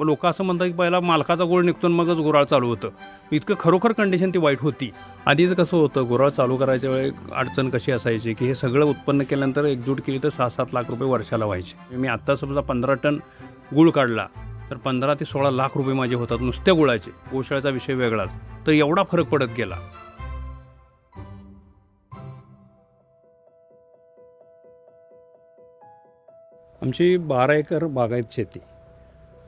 मग लोक असं म्हणतात की पहिला मालकाचा गोळ निघतो मगच गुराळ चालू होतं इतकं खरोखर कंडिशन ती वाईट होती आधीच कसं होतं गुराळ चालू करायच्या वेळी अडचण कशी असायची की हे सगळं उत्पन्न केल्यानंतर एकजूट केली तर सहा सात लाख रुपये वर्षाला व्हायचे मी आत्ता समजा पंधरा टन गुळ काढला तर पंधरा ते सोळा लाख रुपये माझे होतात नुसत्या गुळाचे गोशाळ्याचा विषय वेगळाच तर एवढा फरक पडत गेला आमची बारा एकर बागायत शेती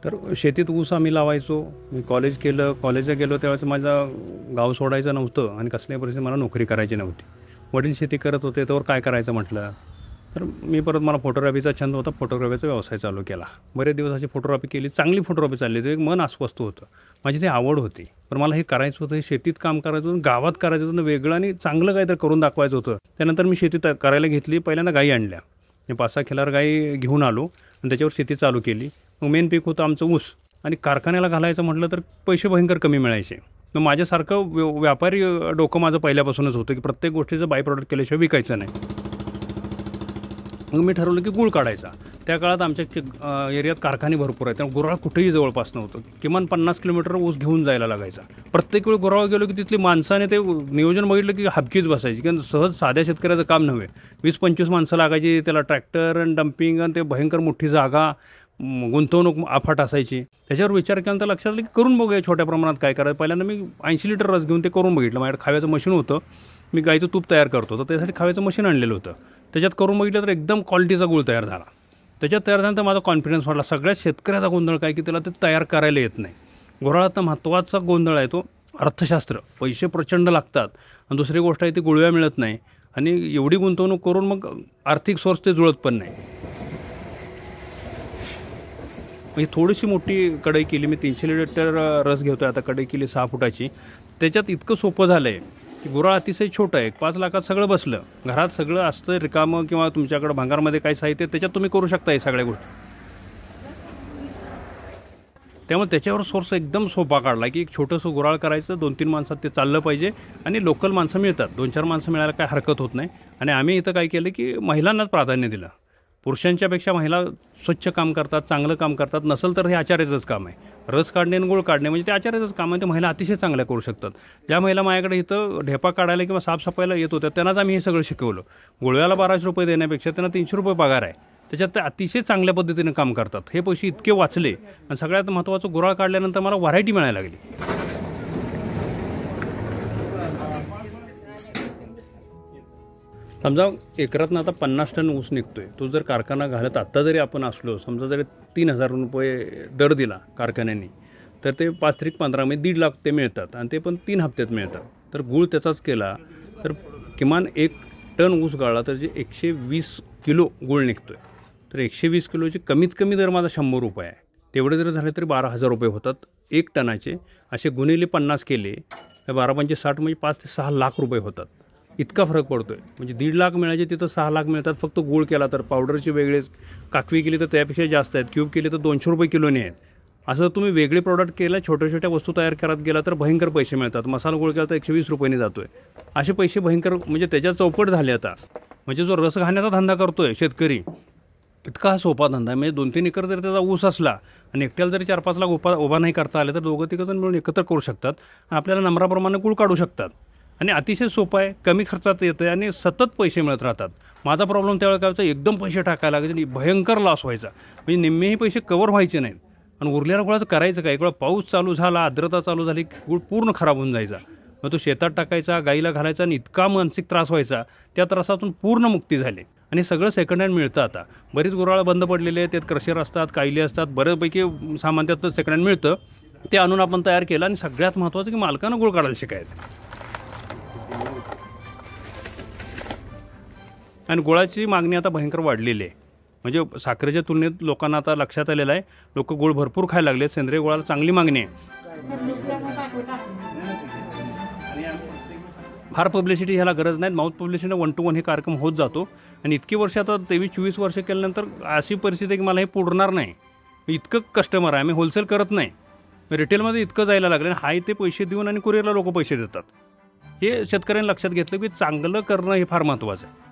तर शेतीत ऊस आम्ही लावायचो मी कॉलेज केलं कॉलेजला गेलो त्यावेळेस माझा गाव सोडायचं नव्हतं आणि कसल्याही परिस्थितीत मला नोकरी करायची नव्हती वडील शेती करत होते त्यावर काय करायचं म्हटलं तर मी परत मला फोटोग्राफीचा छंद होता फोटोग्राफीचा व्यवसाय चालू केला बरेच दिवस अशी फोटोग्राफी केली चांगली फोटोग्राफी चालली होती एक मन अस्वस्थ होतं माझी ती आवड होती पण मला हे करायचं होतं हे शेतीत काम करायचं होतं गावात करायचं होतं वेगळं आणि चांगलं काहीतरी करून दाखवायचं होतं त्यानंतर मी शेती करायला घेतली पहिल्यांदा गाई आणल्या मी पाच सहा खिलार गाई घेऊन आलो आणि त्याच्यावर शेती चालू केली मेन पीक होतं आमचं ऊस आणि कारखान्याला घालायचं म्हटलं तर पैसे भयंकर कमी मिळायचे मग माझ्यासारखं व्यापारी डोकं माझं पहिल्यापासूनच होतं की प्रत्येक गोष्टीचं बाय प्रॉडक्ट केल्याशिवाय विकायचं नाही मग मी ठरवलं की गुळ काढायचा त्या काळात आमच्या एरियात कारखाने भरपूर आहेत त्यामुळे गुराळ कुठेही जवळपास नव्हतं किमान पन्नास किलोमीटर ऊस घेऊन जायला लागायचा प्रत्येक वेळी गुराळ गेलो की तिथली माणसाने ते नियोजन बघितलं की हबकीच बसायची कारण सहज साध्या शेतकऱ्याचं काम नव्हे वीस पंचवीस माणसं लागायची त्याला ट्रॅक्टर आणि डम्पिंग आणि ते भयंकर मोठी जागा गुंतवणूक अफाट असायची त्याच्यावर विचार केल्यानंतर लक्षात आलं की करून बघूया छोट्या प्रमाणात काय करायचं पहिल्यांदा मी ऐंशी लिटर रस घेऊन ते करून बघितलं माझ्या खाव्याचं मशीन होतं मी गायचं तूप तयार करतो तर त्यासाठी खाव्याचं मशीन आणलेलं होतं त्याच्यात करून बघितलं तर एकदम क्वालिटीचा गुळ तयार झाला त्याच्यात तयार झाल्यानंतर माझा कॉन्फिडन्स वाढला सगळ्यात शेतकऱ्याचा गोंधळ काय की त्याला ते तयार करायला येत नाही गोराळात महत्त्वाचा गोंधळ आहे तो अर्थशास्त्र पैसे प्रचंड लागतात आणि दुसरी गोष्ट आहे ती गुळव्या मिळत नाही आणि एवढी गुंतवणूक करून मग आर्थिक सोर्स ते जुळत पण नाही म्हणजे थोडीशी मोठी कढई केली मी तीनशे लिटर रस घेतो आहे आता कढई केली सहा फुटाची त्याच्यात इतकं सोपं झालं आहे की गुराळ अतिशय छोटं आहे पाच लाखात सगळं बसलं घरात सगळं असतं रिकामं किंवा तुमच्याकडं भांगारमध्ये काही साहित्य त्याच्यात तुम्ही करू शकता हे सगळ्या गोष्टी त्यामुळे त्याच्यावर सोर्स एकदम सोपा काढला की एक छोटंसं गुराळ करायचं दोन तीन माणसात ते चाललं पाहिजे आणि लोकल माणसं मिळतात दोन चार माणसं मिळायला काय हरकत होत नाही आणि आम्ही इथं काय केलं की महिलांनाच प्राधान्य दिलं पुरुषांच्यापेक्षा महिला स्वच्छ काम करतात चांगलं काम करतात नसेल तर हे आचार्याचंच काम आहे रस काढणे आणि गोळ काढणे म्हणजे ते आचार्याचंच काम आहे ते महिला अतिशय चांगल्या करू शकतात ज्या महिला माझ्याकडे इथं ढेपा काढायला किंवा साफसफाईला येत होत्या त्यांनाच आम्ही हे सगळं शिकवलं गोळव्याला बाराशे रुपये देण्यापेक्षा त्यांना तीनशे रुपये पगार आहे त्याच्यात ते अतिशय चांगल्या पद्धतीने काम करतात हे पैसे इतके वाचले आणि सगळ्यात महत्त्वाचं गुराळ काढल्यानंतर मला व्हरायटी मिळायला लागली समजा एकरातनं आता पन्नास टन ऊस निघतोय तो जर कारखाना घालत आत्ता जरी आपण असलो समजा जरी तीन हजार रुपये दर दिला कारखान्यांनी तर ते पाच त्रिक पंधरा म्हणजे दीड लाख ते मिळतात आणि ते पण तीन हप्त्यात मिळतात तर गुळ त्याचाच केला तर किमान एक टन ऊस गाळला तर जे एकशे वीस किलो गुळ निघतो आहे तर एकशे वीस किलोचे कमीत कमी दर माझा शंभर रुपये आहे तेवढे जर झाले तरी बारा हजार रुपये होतात एक टनाचे असे गुन्हेले पन्नास केले तर बारा पंचे साठ म्हणजे पाच ते सहा लाख रुपये होतात इतका फरक पडतो आहे म्हणजे दीड लाख मिळायचे तिथं सहा लाख मिळतात फक्त गोळ केला तर पावडरचे वेगळे काकवी केली तर त्यापेक्षा जास्त आहेत क्यूब केले तर दोनशे रुपये किलोने आहेत असं तुम्ही वेगळे प्रॉडक्ट केला छोट्या छोट्या वस्तू तयार करत गेला तर भयंकर पैसे मिळतात मसाला गोळ केला तर एकशे वीस रुपयाने जातो आहे असे पैसे भयंकर म्हणजे त्याच्या चौकट झाले आता म्हणजे जो रस घाण्याचा धंदा करतो आहे शेतकरी इतका हा सोपा धंदा आहे म्हणजे दोन तीन एकर जर त्याचा ऊस असला आणि एकट्याला जरी चार पाच लाख उपा उभा नाही करता आले तर दोघं तिघं मिळून एकत्र करू शकतात आणि आपल्याला नंबराप्रमाणे गुळ काढू शकतात आणि अतिशय सोपं आहे कमी खर्चात येतं आहे आणि सतत पैसे मिळत राहतात माझा प्रॉब्लेम त्यावेळेला काय व्हायचा एकदम पैसे टाकायला लागायचे भयंकर लॉस व्हायचा म्हणजे निम्मेही पैसे कवर व्हायचे नाहीत आणि उरलेल्या गुळाचं करायचं काय एक पाऊस चालू झाला आर्द्रता चालू झाली गुळ पूर्ण खराब होऊन जायचा मग तो शेतात टाकायचा गाईला घालायचा आणि इतका मानसिक त्रास व्हायचा त्या त्रासातून पूर्ण मुक्ती झाली आणि सगळं सेकंड हँड मिळतं आता बरीच गुराळं बंद पडलेले आहेत त्यात क्रशर असतात कायले असतात बऱ्यापैकी सामान त्यातलं सेकंड हँड मिळतं ते आणून आपण तयार केलं आणि सगळ्यात महत्त्वाचं की मालकानं गुळ काढायला शिकायचं आणि गुळाची मागणी आता भयंकर वाढलेली आहे म्हणजे साखरेच्या तुलनेत लोकांना आता लक्षात आलेलं आहे लोक गुळ भरपूर खायला लागले सेंद्रिय गुळाला चांगली मागणी आहे फार पब्लिसिटी ह्याला गरज नाही mouth publicity one to one हे कार्यक्रम होत जातो आणि इतकी वर्ष आता तेवीस चोवीस वर्ष केल्यानंतर अशी परिस्थिती आहे की मला हे पुरणार नाही इतकं कस्टमर आहे मी होलसेल करत नाही मी रिटेलमध्ये इतकं जायला लागलं आणि हाय ते पैसे देऊन आणि कुरिअरला लोक पैसे देतात हे शेतकऱ्यांनी लक्षात घेतलं की चांगलं करणं हे फार महत्त्वाचं आहे